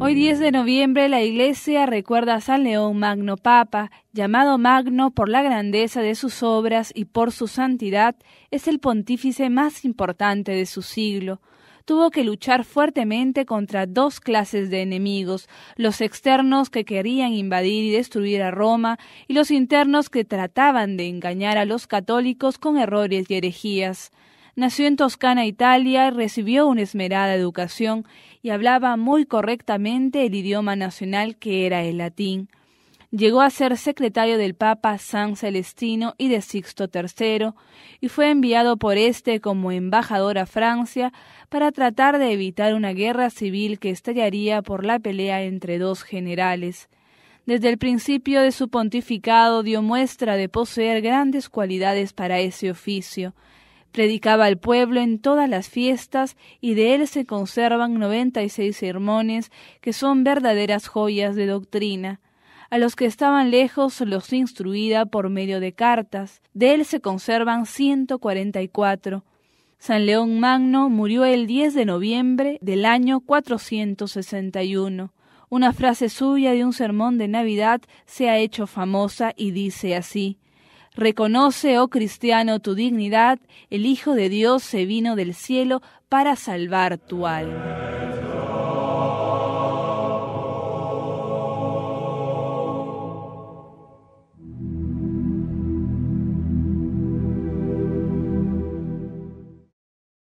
Hoy 10 de noviembre la Iglesia recuerda a San León Magno Papa, llamado Magno por la grandeza de sus obras y por su santidad, es el pontífice más importante de su siglo. Tuvo que luchar fuertemente contra dos clases de enemigos, los externos que querían invadir y destruir a Roma y los internos que trataban de engañar a los católicos con errores y herejías. Nació en Toscana, Italia, recibió una esmerada educación y hablaba muy correctamente el idioma nacional que era el latín. Llegó a ser secretario del Papa San Celestino y de Sixto III y fue enviado por este como embajador a Francia para tratar de evitar una guerra civil que estallaría por la pelea entre dos generales. Desde el principio de su pontificado dio muestra de poseer grandes cualidades para ese oficio. Predicaba al pueblo en todas las fiestas y de él se conservan noventa y seis sermones que son verdaderas joyas de doctrina. A los que estaban lejos los instruía por medio de cartas. De él se conservan ciento cuarenta y cuatro. San León Magno murió el 10 de noviembre del año 461. Una frase suya de un sermón de Navidad se ha hecho famosa y dice así Reconoce, oh cristiano, tu dignidad, el Hijo de Dios se vino del cielo para salvar tu alma.